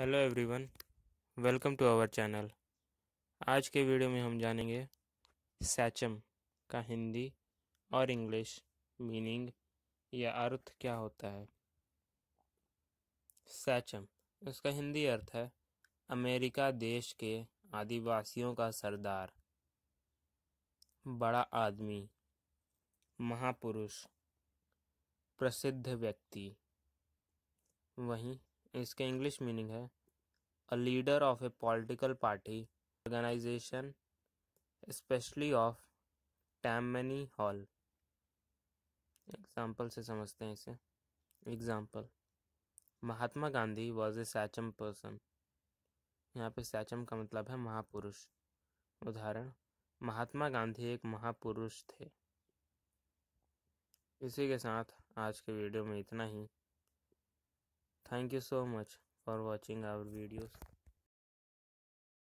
hello everyone welcome to our channel आज के video में हम जानेंगे सैचम का हिंदी और इंग्लिश मीनिंग या अर्थ क्या होता है सैचम इसका हिंदी अर्थ है अमेरिका देश के आदिवासियों का सरदार बड़ा आदमी महापुरुष प्रसिद्ध व्यक्ति वहीं इसके इंग्लिश मीनिंग है a leader of a political party organization specially of Tammany Hall example से समझते हैं इसे example Mahatma Gandhi was a sachem person यहाँ पे सैचम का मतलब है महापुरुष उदाहरण महात्मा गांधी एक महापुरुष थे इसी के साथ आज के वीडियो में इतना ही thank you so much for watching our videos